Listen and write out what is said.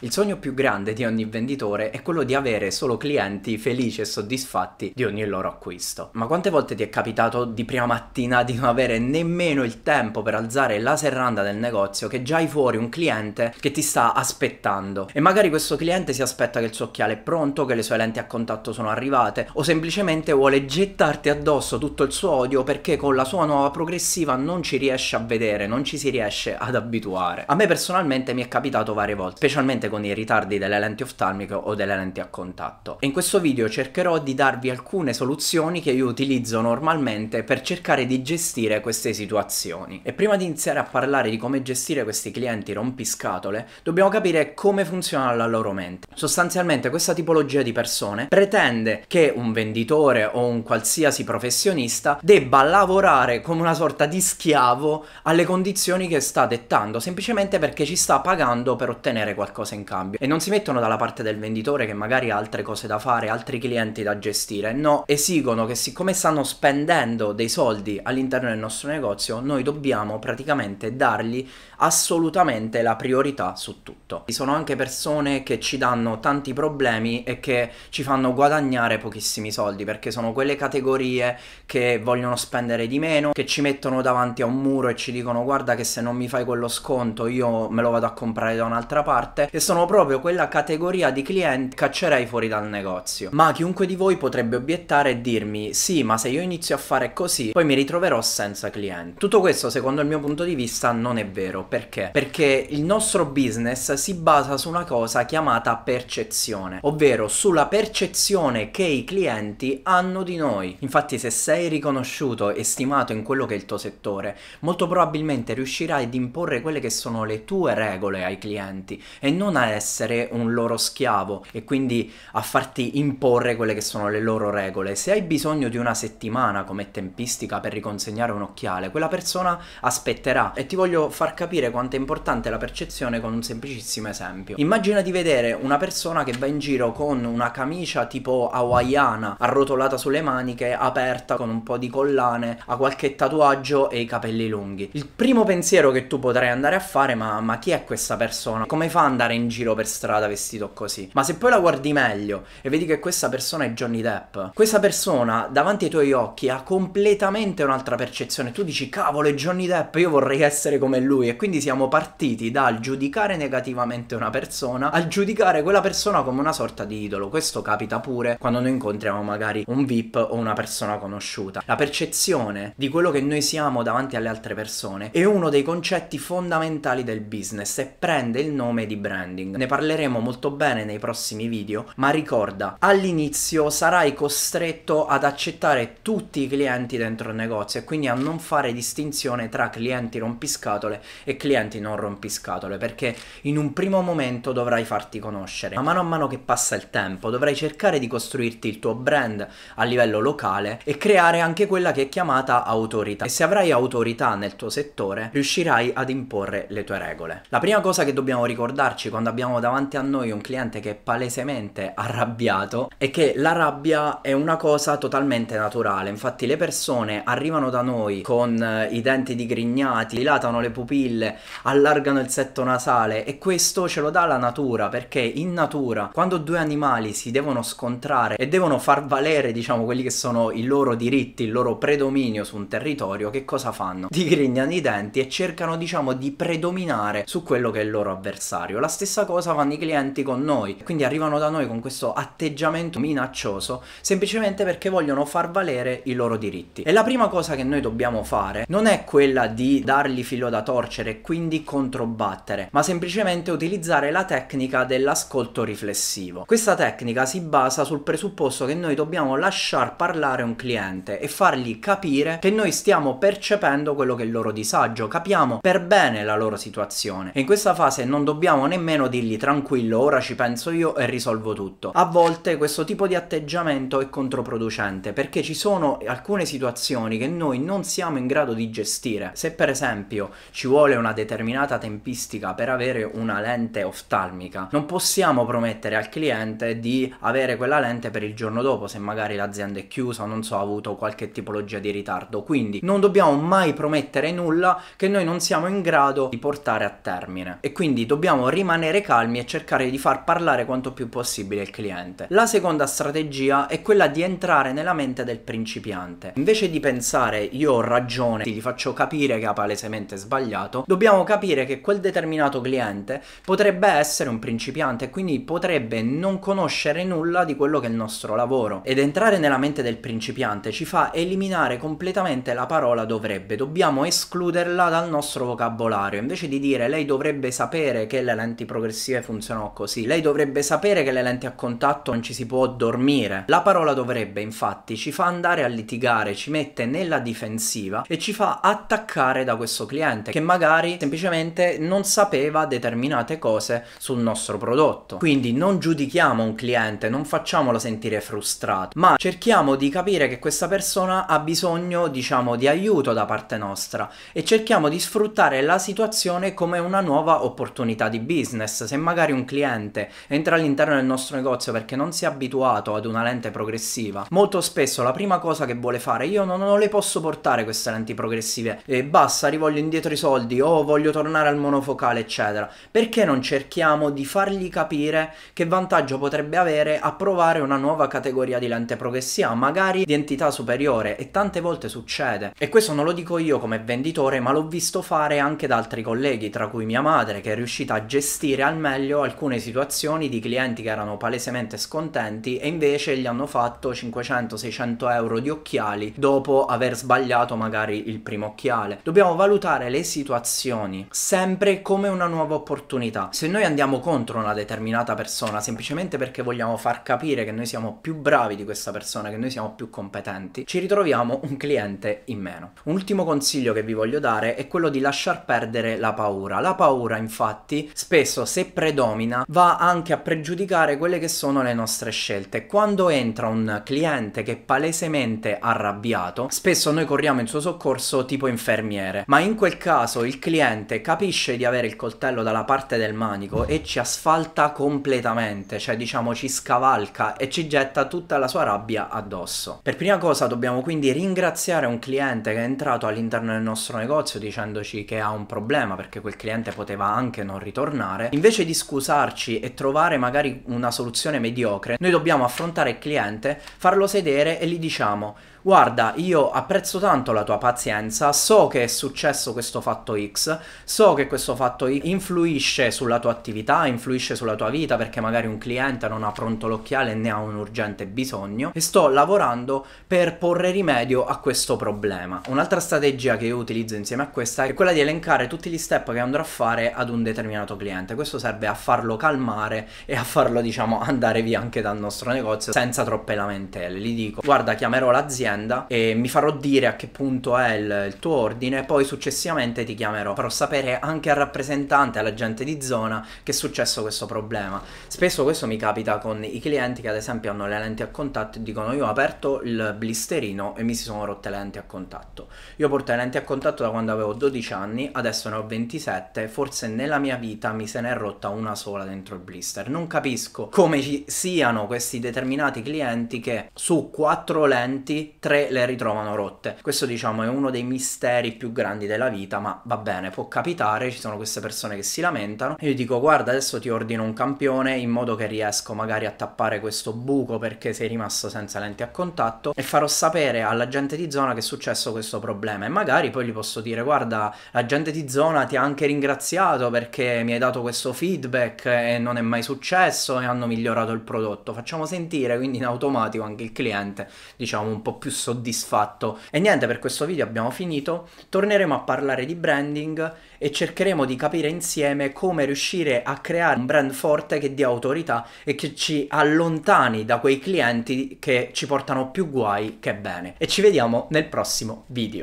Il sogno più grande di ogni venditore è quello di avere solo clienti felici e soddisfatti di ogni loro acquisto. Ma quante volte ti è capitato di prima mattina di non avere nemmeno il tempo per alzare la serranda del negozio che già hai fuori un cliente che ti sta aspettando? E magari questo cliente si aspetta che il suo occhiale è pronto, che le sue lenti a contatto sono arrivate o semplicemente vuole gettarti addosso tutto il suo odio perché con la sua nuova progressiva non ci riesce a vedere, non ci si riesce ad abituare. A me personalmente mi è capitato varie volte, specialmente specialmente con i ritardi delle lenti oftalmiche o delle lenti a contatto. E in questo video cercherò di darvi alcune soluzioni che io utilizzo normalmente per cercare di gestire queste situazioni. E prima di iniziare a parlare di come gestire questi clienti rompiscatole, dobbiamo capire come funziona la loro mente. Sostanzialmente questa tipologia di persone pretende che un venditore o un qualsiasi professionista debba lavorare come una sorta di schiavo alle condizioni che sta dettando, semplicemente perché ci sta pagando per ottenere qualcosa qualcosa in cambio e non si mettono dalla parte del venditore che magari ha altre cose da fare, altri clienti da gestire, no, esigono che siccome stanno spendendo dei soldi all'interno del nostro negozio, noi dobbiamo praticamente dargli assolutamente la priorità su tutto. Ci sono anche persone che ci danno tanti problemi e che ci fanno guadagnare pochissimi soldi perché sono quelle categorie che vogliono spendere di meno, che ci mettono davanti a un muro e ci dicono guarda che se non mi fai quello sconto io me lo vado a comprare da un'altra parte e sono proprio quella categoria di clienti che caccerei fuori dal negozio. Ma chiunque di voi potrebbe obiettare e dirmi sì ma se io inizio a fare così poi mi ritroverò senza clienti. Tutto questo secondo il mio punto di vista non è vero. Perché? Perché il nostro business si basa su una cosa chiamata percezione, ovvero sulla percezione che i clienti hanno di noi. Infatti se sei riconosciuto e stimato in quello che è il tuo settore, molto probabilmente riuscirai ad imporre quelle che sono le tue regole ai clienti e non non a essere un loro schiavo e quindi a farti imporre quelle che sono le loro regole. Se hai bisogno di una settimana come tempistica per riconsegnare un occhiale, quella persona aspetterà e ti voglio far capire quanto è importante la percezione con un semplicissimo esempio. Immagina di vedere una persona che va in giro con una camicia tipo hawaiana, arrotolata sulle maniche, aperta con un po' di collane, ha qualche tatuaggio e i capelli lunghi. Il primo pensiero che tu potrai andare a fare, ma, ma chi è questa persona? Come fa ad andare in in giro per strada vestito così. Ma se poi la guardi meglio e vedi che questa persona è Johnny Depp, questa persona davanti ai tuoi occhi ha completamente un'altra percezione. Tu dici, cavolo, è Johnny Depp, io vorrei essere come lui. E quindi siamo partiti dal giudicare negativamente una persona al giudicare quella persona come una sorta di idolo. Questo capita pure quando noi incontriamo magari un VIP o una persona conosciuta. La percezione di quello che noi siamo davanti alle altre persone è uno dei concetti fondamentali del business e prende il nome di brand branding. Ne parleremo molto bene nei prossimi video, ma ricorda, all'inizio sarai costretto ad accettare tutti i clienti dentro il negozio e quindi a non fare distinzione tra clienti rompiscatole e clienti non rompiscatole, perché in un primo momento dovrai farti conoscere. A mano a mano che passa il tempo dovrai cercare di costruirti il tuo brand a livello locale e creare anche quella che è chiamata autorità. E se avrai autorità nel tuo settore, riuscirai ad imporre le tue regole. La prima cosa che dobbiamo ricordarci quando quando abbiamo davanti a noi un cliente che è palesemente arrabbiato è che la rabbia è una cosa totalmente naturale. Infatti le persone arrivano da noi con eh, i denti digrignati, dilatano le pupille, allargano il setto nasale e questo ce lo dà la natura perché in natura quando due animali si devono scontrare e devono far valere diciamo quelli che sono i loro diritti, il loro predominio su un territorio, che cosa fanno? Digrignano i denti e cercano diciamo di predominare su quello che è il loro avversario. La stessa stessa cosa fanno i clienti con noi, quindi arrivano da noi con questo atteggiamento minaccioso semplicemente perché vogliono far valere i loro diritti. E la prima cosa che noi dobbiamo fare non è quella di dargli filo da torcere e quindi controbattere, ma semplicemente utilizzare la tecnica dell'ascolto riflessivo. Questa tecnica si basa sul presupposto che noi dobbiamo lasciar parlare un cliente e fargli capire che noi stiamo percependo quello che è il loro disagio, capiamo per bene la loro situazione e in questa fase non dobbiamo nemmeno nemmeno dirgli tranquillo, ora ci penso io e risolvo tutto. A volte questo tipo di atteggiamento è controproducente perché ci sono alcune situazioni che noi non siamo in grado di gestire. Se per esempio ci vuole una determinata tempistica per avere una lente oftalmica, non possiamo promettere al cliente di avere quella lente per il giorno dopo se magari l'azienda è chiusa o non so, ha avuto qualche tipologia di ritardo. Quindi non dobbiamo mai promettere nulla che noi non siamo in grado di portare a termine. E quindi dobbiamo rimanere rimanere calmi e cercare di far parlare quanto più possibile il cliente. La seconda strategia è quella di entrare nella mente del principiante. Invece di pensare io ho ragione, gli faccio capire che ha palesemente sbagliato, dobbiamo capire che quel determinato cliente potrebbe essere un principiante e quindi potrebbe non conoscere nulla di quello che è il nostro lavoro. Ed entrare nella mente del principiante ci fa eliminare completamente la parola dovrebbe, dobbiamo escluderla dal nostro vocabolario, invece di dire lei dovrebbe sapere che le lenti progressive funzionano così. Lei dovrebbe sapere che le lenti a contatto non ci si può dormire. La parola dovrebbe, infatti, ci fa andare a litigare, ci mette nella difensiva e ci fa attaccare da questo cliente che magari semplicemente non sapeva determinate cose sul nostro prodotto. Quindi non giudichiamo un cliente, non facciamolo sentire frustrato, ma cerchiamo di capire che questa persona ha bisogno, diciamo, di aiuto da parte nostra e cerchiamo di sfruttare la situazione come una nuova opportunità di business business, se magari un cliente entra all'interno del nostro negozio perché non si è abituato ad una lente progressiva, molto spesso la prima cosa che vuole fare, io non, non le posso portare queste lenti progressive, e eh, basta, rivolgo indietro i soldi o voglio tornare al monofocale, eccetera. Perché non cerchiamo di fargli capire che vantaggio potrebbe avere a provare una nuova categoria di lente progressiva, magari di entità superiore, e tante volte succede. E questo non lo dico io come venditore, ma l'ho visto fare anche da altri colleghi, tra cui mia madre, che è riuscita a gestire gestire al meglio alcune situazioni di clienti che erano palesemente scontenti e invece gli hanno fatto 500-600 euro di occhiali dopo aver sbagliato magari il primo occhiale. Dobbiamo valutare le situazioni sempre come una nuova opportunità. Se noi andiamo contro una determinata persona semplicemente perché vogliamo far capire che noi siamo più bravi di questa persona, che noi siamo più competenti, ci ritroviamo un cliente in meno. Un ultimo consiglio che vi voglio dare è quello di lasciar perdere la paura. La paura infatti spesso se predomina, va anche a pregiudicare quelle che sono le nostre scelte. Quando entra un cliente che è palesemente arrabbiato, spesso noi corriamo in suo soccorso tipo infermiere, ma in quel caso il cliente capisce di avere il coltello dalla parte del manico e ci asfalta completamente, cioè diciamo ci scavalca e ci getta tutta la sua rabbia addosso. Per prima cosa dobbiamo quindi ringraziare un cliente che è entrato all'interno del nostro negozio dicendoci che ha un problema perché quel cliente poteva anche non ritornare Invece di scusarci e trovare magari una soluzione mediocre, noi dobbiamo affrontare il cliente, farlo sedere e gli diciamo guarda, io apprezzo tanto la tua pazienza, so che è successo questo fatto X, so che questo fatto X influisce sulla tua attività, influisce sulla tua vita perché magari un cliente non ha pronto l'occhiale né ha un urgente bisogno e sto lavorando per porre rimedio a questo problema. Un'altra strategia che io utilizzo insieme a questa è quella di elencare tutti gli step che andrò a fare ad un determinato cliente. Questo serve a farlo calmare e a farlo diciamo andare via anche dal nostro negozio senza troppe lamentele. Gli dico guarda chiamerò l'azienda azienda e mi farò dire a che punto è il, il, tuo ordine, poi successivamente ti chiamerò, farò sapere anche al rappresentante, alla gente di zona che è successo questo problema. Spesso questo mi capita con i clienti che ad esempio hanno le lenti a contatto e dicono io ho aperto il blisterino e mi si sono rotte le lenti a contatto. Io porto le lenti a contatto da quando avevo 12 anni, adesso ne ho 27, forse nella mia vita mi se n'è rotta una sola dentro il blister. Non capisco come ci siano questi determinati clienti che su quattro lenti tre le ritrovano rotte. Questo diciamo è uno dei misteri più grandi della vita, ma va bene, può capitare, ci sono queste persone che si lamentano. Io dico guarda adesso ti ordino un campione in modo che riesco magari a tappare questo buco perché sei rimasto senza lenti a contatto e farò sapere alla gente di zona che è successo questo problema e magari poi gli posso dire guarda la gente di zona ti ha anche ringraziato perché mi hai dato questo feedback e non è mai successo e hanno migliorato il prodotto. Facciamo sentire quindi in automatico anche il cliente diciamo un po' più soddisfatto. E niente, per questo video abbiamo finito. Torneremo a parlare di branding e cercheremo di capire insieme come riuscire a creare un brand forte che dia autorità e che ci allontani da quei clienti che ci portano più guai che bene. E ci vediamo nel prossimo video.